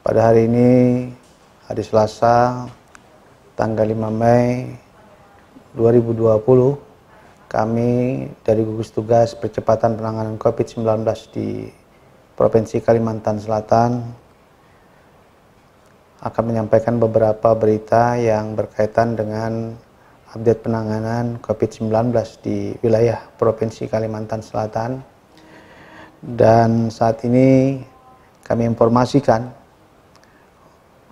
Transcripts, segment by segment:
Pada hari ini, hari Selasa, tanggal 5 Mei 2020, kami dari gugus tugas percepatan penanganan COVID-19 di Provinsi Kalimantan Selatan akan menyampaikan beberapa berita yang berkaitan dengan update penanganan COVID-19 di wilayah Provinsi Kalimantan Selatan. Dan saat ini kami informasikan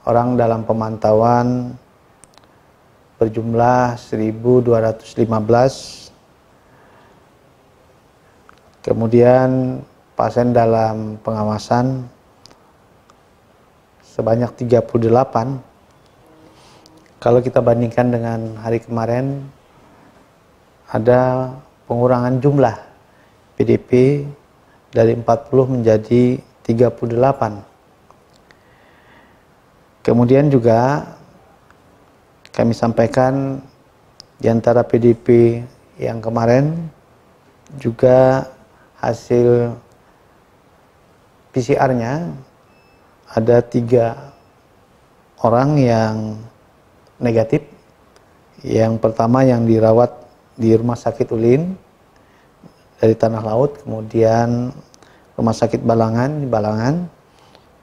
orang dalam pemantauan berjumlah 1215 kemudian pasien dalam pengawasan sebanyak 38 kalau kita bandingkan dengan hari kemarin ada pengurangan jumlah PDP dari 40 menjadi 38 Kemudian juga kami sampaikan di antara PDP yang kemarin juga hasil PCR-nya ada tiga orang yang negatif. Yang pertama yang dirawat di rumah sakit Ulin dari Tanah Laut, kemudian rumah sakit Balangan di Balangan,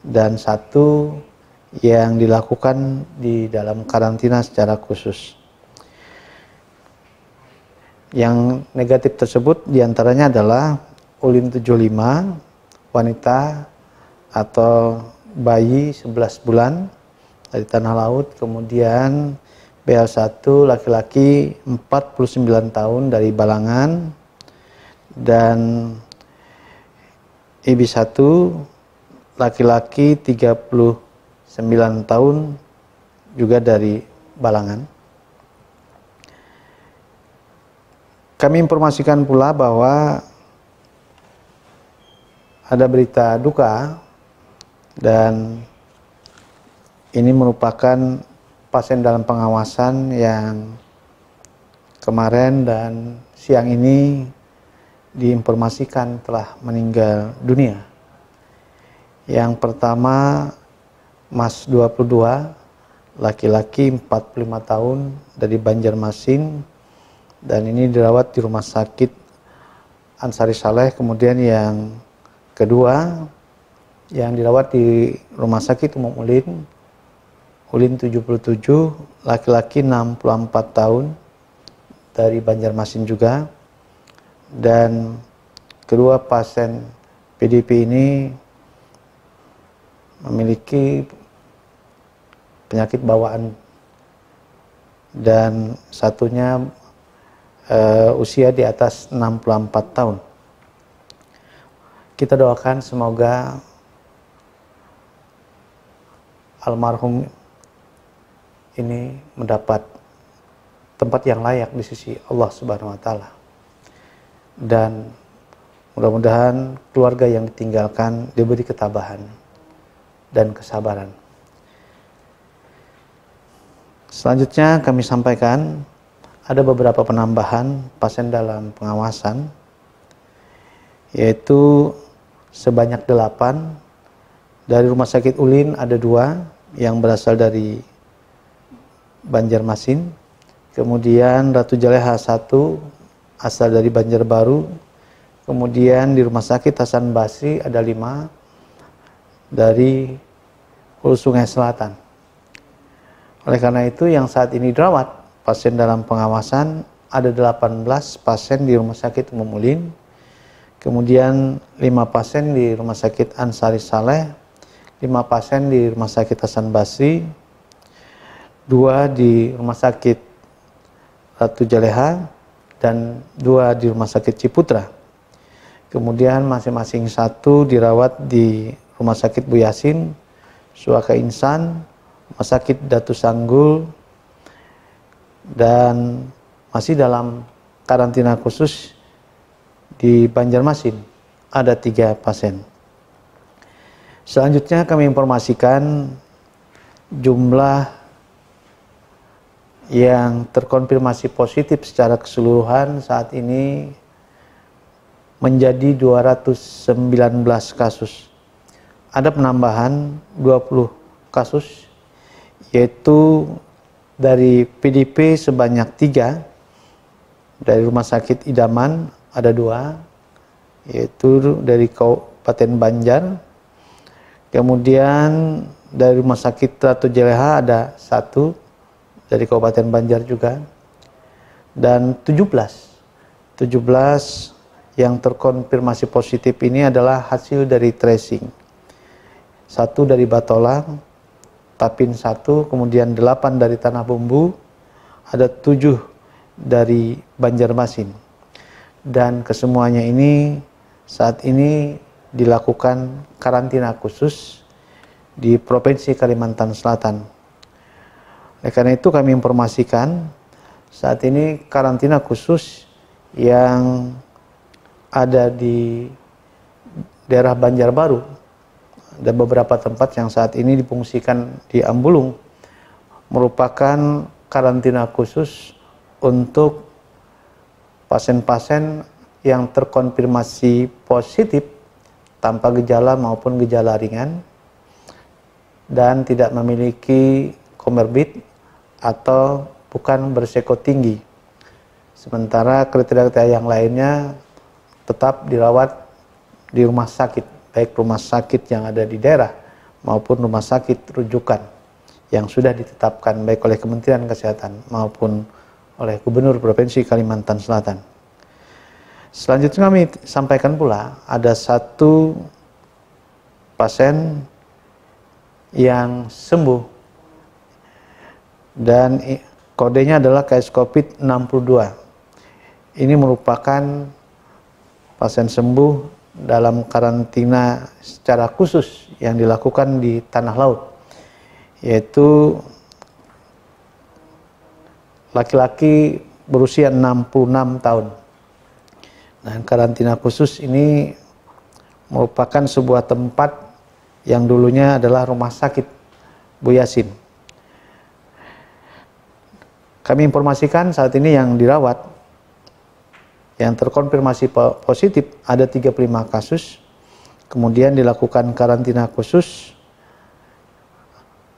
dan satu yang dilakukan di dalam karantina secara khusus. Yang negatif tersebut diantaranya adalah ulin 75, wanita atau bayi 11 bulan dari tanah laut, kemudian BL1 laki-laki 49 tahun dari Balangan dan IB1 laki-laki 30 9 tahun juga dari Balangan. Kami informasikan pula bahwa ada berita duka dan ini merupakan pasien dalam pengawasan yang kemarin dan siang ini diinformasikan telah meninggal dunia. Yang pertama Mas 22, laki-laki 45 tahun dari Banjarmasin dan ini dirawat di rumah sakit Ansari Saleh. Kemudian yang kedua yang dirawat di rumah sakit Umum Ulin Ulin 77, laki-laki 64 tahun dari Banjarmasin juga. Dan kedua pasien PDP ini memiliki penyakit bawaan dan satunya uh, usia di atas 64 tahun. Kita doakan semoga almarhum ini mendapat tempat yang layak di sisi Allah Subhanahu wa taala. Dan mudah-mudahan keluarga yang ditinggalkan diberi ketabahan dan kesabaran. Selanjutnya kami sampaikan ada beberapa penambahan pasien dalam pengawasan yaitu sebanyak delapan dari rumah sakit Ulin ada dua yang berasal dari Banjarmasin kemudian Ratu Jaleha 1 asal dari Banjarbaru kemudian di rumah sakit Hasan Basri ada lima dari Hulu Sungai Selatan oleh karena itu yang saat ini dirawat pasien dalam pengawasan ada 18 pasien di Rumah Sakit Umum kemudian 5 pasien di Rumah Sakit Ansari Saleh, 5 pasien di Rumah Sakit Hasan Basri, 2 di Rumah Sakit Ratu eh, Jaleha, dan 2 di Rumah Sakit Ciputra. Kemudian masing-masing satu dirawat di Rumah Sakit Buyasin, Suaka Insan, Rumah Sakit Datu Sanggul dan masih dalam karantina khusus di Banjarmasin ada tiga pasien. Selanjutnya kami informasikan jumlah yang terkonfirmasi positif secara keseluruhan saat ini menjadi 219 kasus. Ada penambahan 20 kasus yaitu dari PDP sebanyak tiga, dari rumah sakit idaman ada dua, yaitu dari Kabupaten Banjar, kemudian dari rumah sakit Ratu Jeleha ada satu, dari Kabupaten Banjar juga, dan 17, 17 yang terkonfirmasi positif ini adalah hasil dari tracing. Satu dari Batolang, Tapin satu, kemudian delapan dari Tanah Bumbu, ada tujuh dari Banjarmasin. Dan kesemuanya ini saat ini dilakukan karantina khusus di Provinsi Kalimantan Selatan. Oleh karena itu kami informasikan saat ini karantina khusus yang ada di daerah Banjarbaru ada beberapa tempat yang saat ini dipungsikan di Ambulung merupakan karantina khusus untuk pasien-pasien yang terkonfirmasi positif tanpa gejala maupun gejala ringan dan tidak memiliki komorbid atau bukan berseko tinggi. Sementara kriteria-kriteria yang lainnya tetap dirawat di rumah sakit baik rumah sakit yang ada di daerah maupun rumah sakit rujukan yang sudah ditetapkan baik oleh Kementerian Kesehatan maupun oleh Gubernur Provinsi Kalimantan Selatan. Selanjutnya kami sampaikan pula ada satu pasien yang sembuh dan kodenya adalah KS COVID 62. Ini merupakan pasien sembuh dalam karantina secara khusus yang dilakukan di tanah laut yaitu laki-laki berusia 66 tahun. Nah, karantina khusus ini merupakan sebuah tempat yang dulunya adalah rumah sakit Bu Yasin. Kami informasikan saat ini yang dirawat yang terkonfirmasi positif ada 35 kasus. Kemudian dilakukan karantina khusus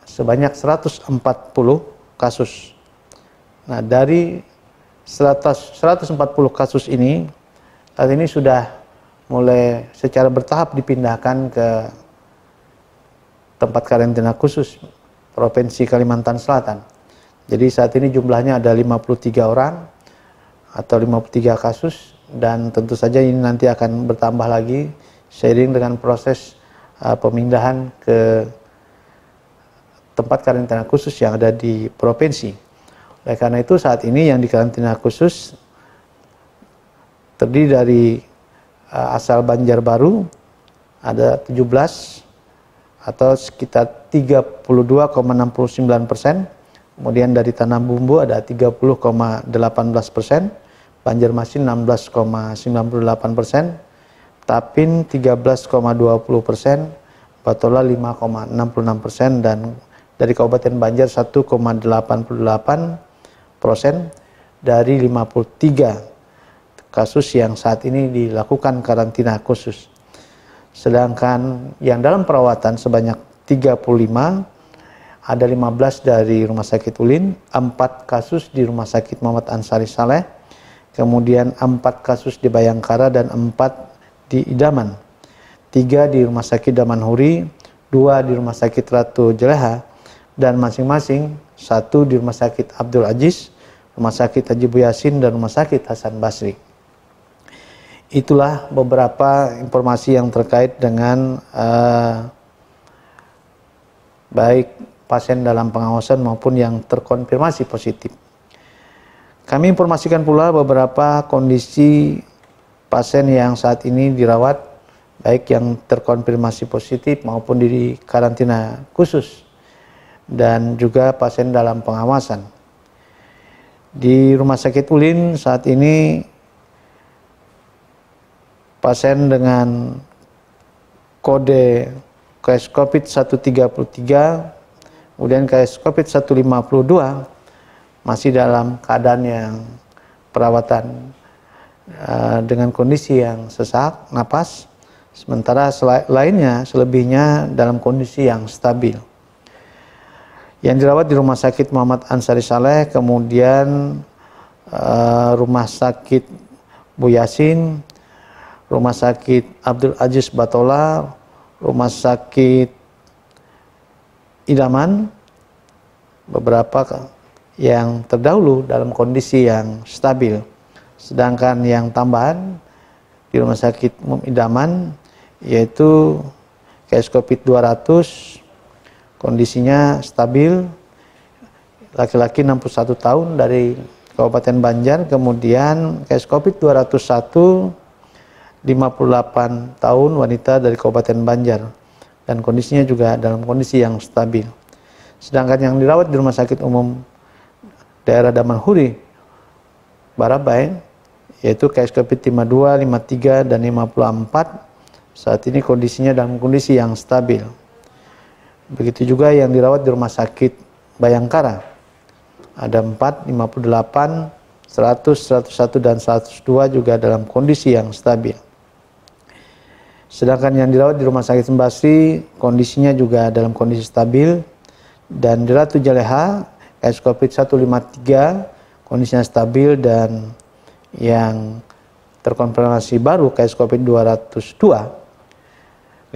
sebanyak 140 kasus. Nah, dari 100, 140 kasus ini saat ini sudah mulai secara bertahap dipindahkan ke tempat karantina khusus Provinsi Kalimantan Selatan. Jadi saat ini jumlahnya ada 53 orang atau 53 kasus dan tentu saja ini nanti akan bertambah lagi seiring dengan proses uh, pemindahan ke tempat karantina khusus yang ada di provinsi. Oleh karena itu saat ini yang di karantina khusus terdiri dari uh, asal Banjarbaru ada 17 atau sekitar 32,69 persen. Kemudian dari tanah bumbu ada 30,18 persen, Banjarmasin 16,98 persen, Tapin 13,20 persen, Batola 5,66 persen, dan dari Kabupaten Banjar 1,88 persen dari 53 kasus yang saat ini dilakukan karantina khusus. Sedangkan yang dalam perawatan sebanyak 35 ada 15 dari Rumah Sakit Ulin, 4 kasus di Rumah Sakit Muhammad Ansari Saleh, kemudian 4 kasus di Bayangkara dan 4 di Idaman. 3 di Rumah Sakit Daman Huri, 2 di Rumah Sakit Ratu Jeleha, dan masing-masing satu di Rumah Sakit Abdul Aziz, Rumah Sakit Haji Buyasin, dan Rumah Sakit Hasan Basri. Itulah beberapa informasi yang terkait dengan uh, baik pasien dalam pengawasan maupun yang terkonfirmasi positif. Kami informasikan pula beberapa kondisi pasien yang saat ini dirawat baik yang terkonfirmasi positif maupun di karantina khusus dan juga pasien dalam pengawasan. Di Rumah Sakit Ulin saat ini pasien dengan kode COVID 133 Kemudian kasus COVID 152 masih dalam keadaan yang perawatan uh, dengan kondisi yang sesak, napas. Sementara lainnya, selebihnya dalam kondisi yang stabil. Yang dirawat di Rumah Sakit Muhammad Ansari Saleh, kemudian uh, Rumah Sakit Bu Yasin, Rumah Sakit Abdul Aziz Batola, Rumah Sakit idaman beberapa yang terdahulu dalam kondisi yang stabil. Sedangkan yang tambahan di rumah sakit umum idaman yaitu case COVID 200 kondisinya stabil laki-laki 61 tahun dari Kabupaten Banjar kemudian case COVID 201 58 tahun wanita dari Kabupaten Banjar dan kondisinya juga dalam kondisi yang stabil. Sedangkan yang dirawat di rumah sakit umum daerah Damanhuri, Barabai, yaitu KSKP 52, 53, dan 54, saat ini kondisinya dalam kondisi yang stabil. Begitu juga yang dirawat di rumah sakit Bayangkara, ada 4, 58, 100, 101, dan 102 juga dalam kondisi yang stabil. Sedangkan yang dirawat di Rumah Sakit Sembasi kondisinya juga dalam kondisi stabil dan di Ratu Jaleha COVID 153 kondisinya stabil dan yang terkonfirmasi baru COVID 202 56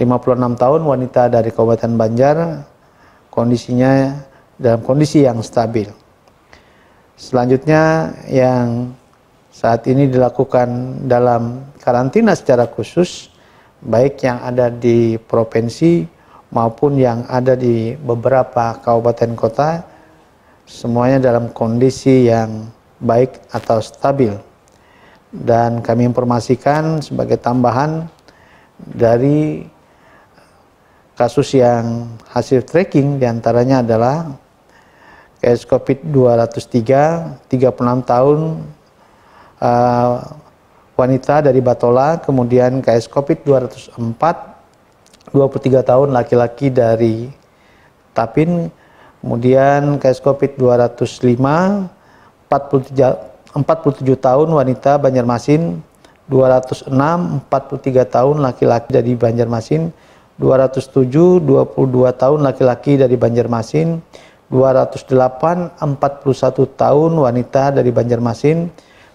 tahun wanita dari Kabupaten Banjar kondisinya dalam kondisi yang stabil. Selanjutnya yang saat ini dilakukan dalam karantina secara khusus baik yang ada di provinsi maupun yang ada di beberapa kabupaten kota semuanya dalam kondisi yang baik atau stabil. Dan kami informasikan sebagai tambahan dari kasus yang hasil tracking diantaranya adalah kasus COVID 203, 36 tahun, uh, wanita dari Batola, kemudian KS Covid 204, 23 tahun laki-laki dari Tapin, kemudian KS Covid 205, 43, 47 tahun wanita Banjarmasin, 206, 43 tahun laki-laki dari Banjarmasin, 207, 22 tahun laki-laki dari Banjarmasin, 208, 41 tahun wanita dari Banjarmasin,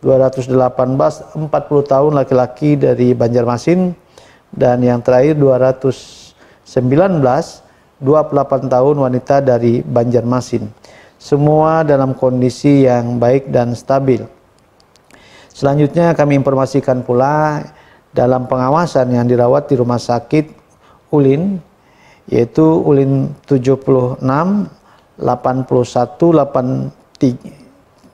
218 40 tahun laki-laki dari Banjarmasin dan yang terakhir 219 28 tahun wanita dari Banjarmasin. Semua dalam kondisi yang baik dan stabil. Selanjutnya kami informasikan pula dalam pengawasan yang dirawat di rumah sakit Ulin yaitu Ulin 76 81 83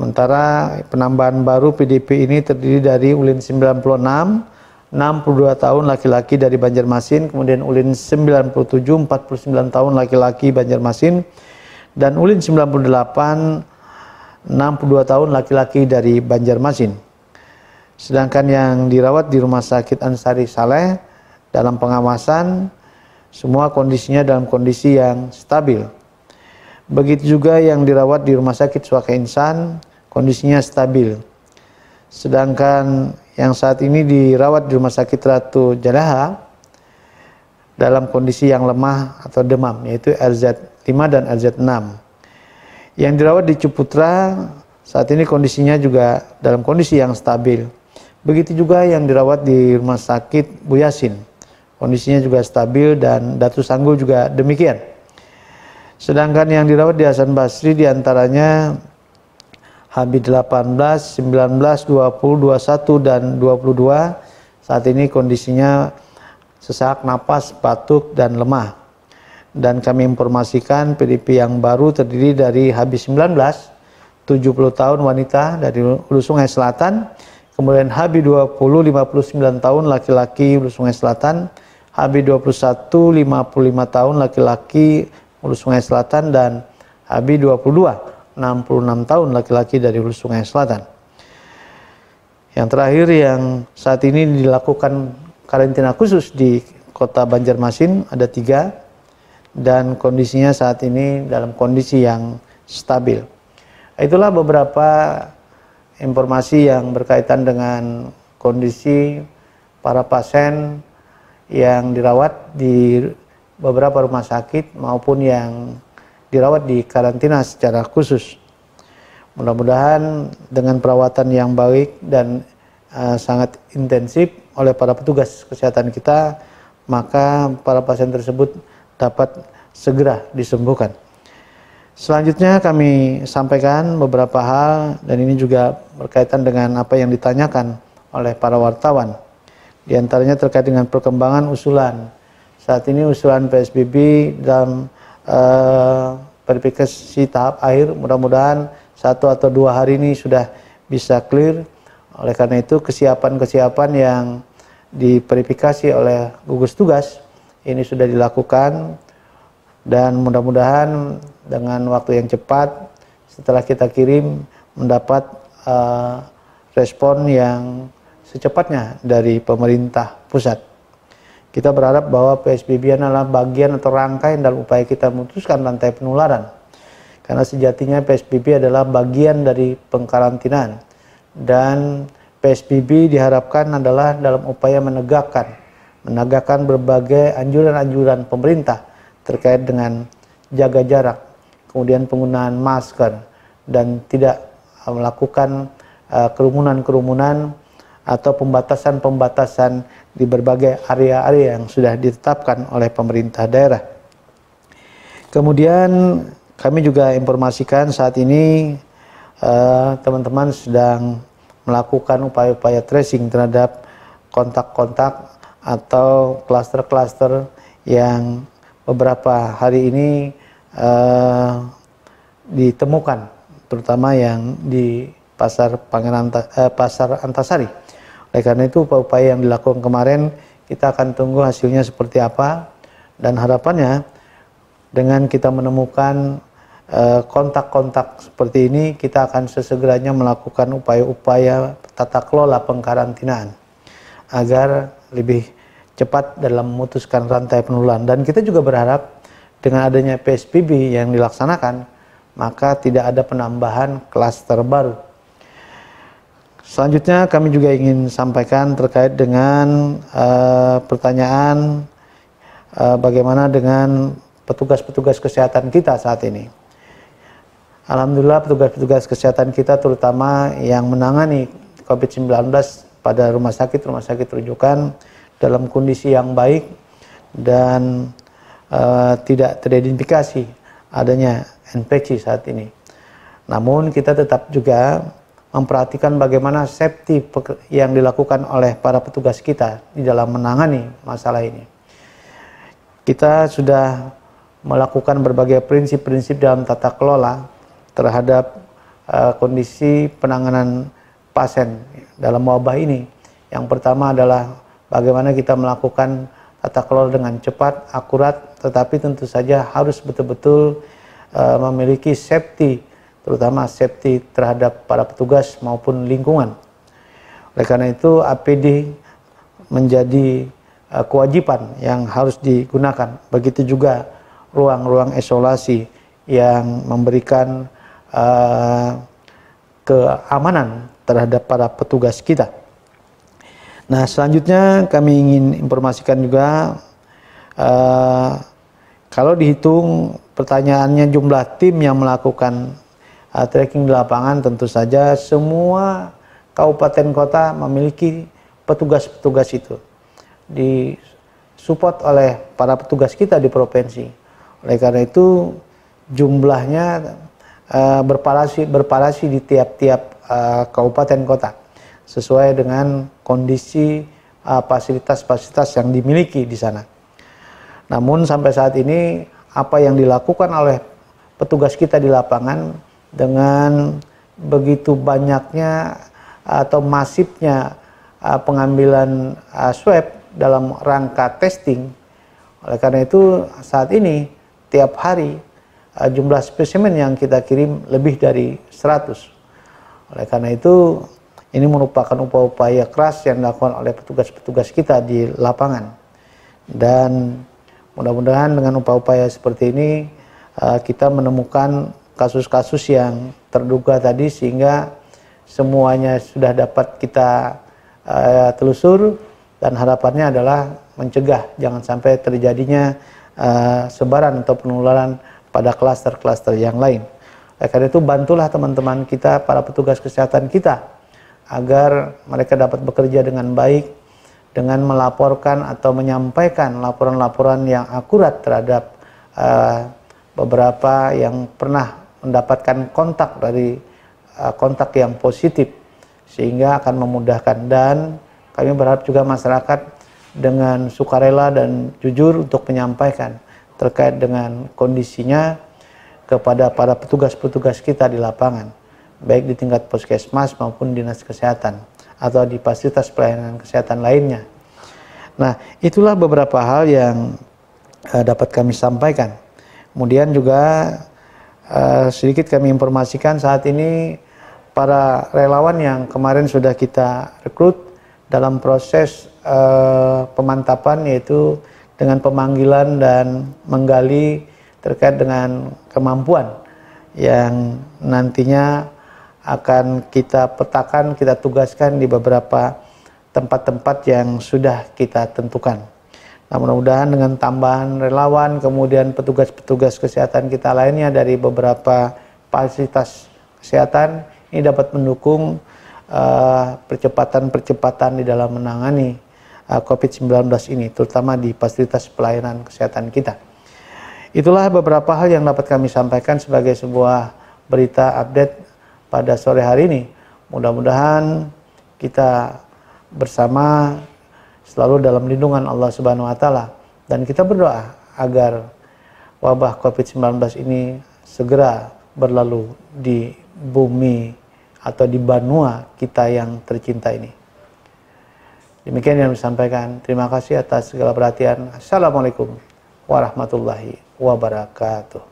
Sementara penambahan baru PDP ini terdiri dari Ulin 96, 62 tahun laki-laki dari Banjarmasin, kemudian Ulin 97, 49 tahun laki-laki Banjarmasin, dan Ulin 98, 62 tahun laki-laki dari Banjarmasin. Sedangkan yang dirawat di Rumah Sakit Ansari Saleh dalam pengawasan semua kondisinya dalam kondisi yang stabil. Begitu juga yang dirawat di Rumah Sakit Suaka Insan kondisinya stabil. Sedangkan yang saat ini dirawat di Rumah Sakit Ratu Jalaha dalam kondisi yang lemah atau demam, yaitu RZ5 dan RZ6. Yang dirawat di Ciputra saat ini kondisinya juga dalam kondisi yang stabil. Begitu juga yang dirawat di Rumah Sakit Buyasin Kondisinya juga stabil dan Datu Sanggu juga demikian. Sedangkan yang dirawat di Hasan Basri diantaranya Habib 18, 19, 20, 21 dan 22 saat ini kondisinya sesak napas, batuk dan lemah. Dan kami informasikan PDP yang baru terdiri dari Habib 19 70 tahun wanita dari Hulu Sungai Selatan, kemudian Habib 20 59 tahun laki-laki Hulu -laki, Sungai Selatan, Habib 21 55 tahun laki-laki Hulu -laki, Sungai Selatan dan Habib 22 66 tahun laki-laki dari Hulu Sungai Selatan. Yang terakhir yang saat ini dilakukan karantina khusus di kota Banjarmasin ada tiga dan kondisinya saat ini dalam kondisi yang stabil. Itulah beberapa informasi yang berkaitan dengan kondisi para pasien yang dirawat di beberapa rumah sakit maupun yang dirawat di karantina secara khusus. Mudah-mudahan dengan perawatan yang baik dan uh, sangat intensif oleh para petugas kesehatan kita, maka para pasien tersebut dapat segera disembuhkan. Selanjutnya kami sampaikan beberapa hal dan ini juga berkaitan dengan apa yang ditanyakan oleh para wartawan. Di antaranya terkait dengan perkembangan usulan. Saat ini usulan PSBB dalam Eh, verifikasi tahap akhir mudah-mudahan satu atau dua hari ini sudah bisa clear oleh karena itu kesiapan-kesiapan yang diverifikasi oleh gugus tugas ini sudah dilakukan dan mudah-mudahan dengan waktu yang cepat setelah kita kirim mendapat uh, respon yang secepatnya dari pemerintah pusat. Kita berharap bahwa PSBB adalah bagian atau rangkaian dalam upaya kita memutuskan rantai penularan. Karena sejatinya PSBB adalah bagian dari pengkarantinaan. Dan PSBB diharapkan adalah dalam upaya menegakkan, menegakkan berbagai anjuran-anjuran pemerintah terkait dengan jaga jarak, kemudian penggunaan masker, dan tidak melakukan eh, kerumunan-kerumunan uh, -kerumunan atau pembatasan-pembatasan di berbagai area-area yang sudah ditetapkan oleh pemerintah daerah. Kemudian kami juga informasikan saat ini eh, teman-teman eh, sedang melakukan upaya-upaya tracing terhadap kontak-kontak atau klaster-klaster yang beberapa hari ini eh, ditemukan, terutama yang di pasar Pangeran eh, pasar Antasari oleh karena itu upaya-upaya yang dilakukan kemarin kita akan tunggu hasilnya seperti apa dan harapannya dengan kita menemukan eh, kontak-kontak seperti ini kita akan sesegeranya melakukan upaya-upaya tata kelola pengkarantinaan agar lebih cepat dalam memutuskan rantai penularan dan kita juga berharap dengan adanya PSBB yang dilaksanakan maka tidak ada penambahan klaster baru Selanjutnya kami juga ingin sampaikan terkait dengan uh, pertanyaan uh, bagaimana dengan petugas-petugas kesehatan kita saat ini. Alhamdulillah petugas-petugas kesehatan kita terutama yang menangani COVID-19 pada rumah sakit-rumah sakit rujukan dalam kondisi yang baik dan uh, tidak teridentifikasi adanya infeksi saat ini. Namun kita tetap juga memperhatikan bagaimana safety yang dilakukan oleh para petugas kita di dalam menangani masalah ini. Kita sudah melakukan berbagai prinsip-prinsip dalam tata kelola terhadap uh, kondisi penanganan pasien dalam wabah ini. Yang pertama adalah bagaimana kita melakukan tata kelola dengan cepat, akurat, tetapi tentu saja harus betul-betul uh, memiliki safety terutama safety terhadap para petugas maupun lingkungan. Oleh karena itu APD menjadi uh, kewajiban yang harus digunakan. Begitu juga ruang-ruang isolasi yang memberikan uh, keamanan terhadap para petugas kita. Nah, selanjutnya kami ingin informasikan juga uh, kalau dihitung pertanyaannya jumlah tim yang melakukan uh, trekking di lapangan tentu saja semua kabupaten kota memiliki petugas-petugas itu di support oleh para petugas kita di provinsi. Oleh karena itu jumlahnya uh, berparasi berparasi di tiap-tiap uh, kabupaten kota sesuai dengan kondisi eh, fasilitas-fasilitas uh, fasilitas -fasilitas yang dimiliki di sana. Namun sampai saat ini apa yang dilakukan oleh petugas kita di lapangan dengan begitu banyaknya atau masifnya uh, pengambilan uh, swab dalam rangka testing. Oleh karena itu saat ini tiap hari uh, jumlah spesimen yang kita kirim lebih dari 100. Oleh karena itu ini merupakan upaya-upaya keras yang dilakukan oleh petugas-petugas kita di lapangan. Dan mudah-mudahan dengan upaya-upaya seperti ini kita menemukan kasus-kasus yang terduga tadi sehingga semuanya sudah dapat kita uh, telusur dan harapannya adalah mencegah jangan sampai terjadinya uh, sebaran atau penularan pada klaster-klaster yang lain. Oleh karena itu bantulah teman-teman kita, para petugas kesehatan kita agar mereka dapat bekerja dengan baik dengan melaporkan atau menyampaikan laporan-laporan yang akurat terhadap uh, beberapa yang pernah mendapatkan kontak dari eh, kontak yang positif sehingga akan memudahkan dan kami berharap juga masyarakat dengan sukarela dan jujur untuk menyampaikan terkait dengan kondisinya kepada para petugas-petugas kita di lapangan baik di tingkat puskesmas maupun dinas kesehatan atau di fasilitas pelayanan kesehatan lainnya. Nah, itulah beberapa hal yang eh, dapat kami sampaikan. Kemudian juga Eh, sedikit kami informasikan saat ini para relawan yang kemarin sudah kita rekrut dalam proses uh, pemantapan yaitu dengan pemanggilan dan menggali terkait dengan kemampuan yang nantinya akan kita petakan, kita tugaskan di beberapa tempat-tempat yang sudah kita tentukan. Nah, mudah-mudahan dengan tambahan relawan, kemudian petugas-petugas kesehatan kita lainnya dari beberapa fasilitas kesehatan ini dapat mendukung eh, percepatan-percepatan uh, di dalam menangani uh, eh, COVID-19 ini, terutama di fasilitas pelayanan kesehatan kita. Itulah beberapa hal yang dapat kami sampaikan sebagai sebuah berita update pada sore hari ini. Mudah-mudahan kita bersama selalu dalam lindungan Allah Subhanahu wa taala dan kita berdoa agar wabah Covid-19 ini segera berlalu di bumi atau di Banua kita yang tercinta ini. Demikian yang disampaikan. Terima kasih atas segala perhatian. Assalamualaikum warahmatullahi wabarakatuh.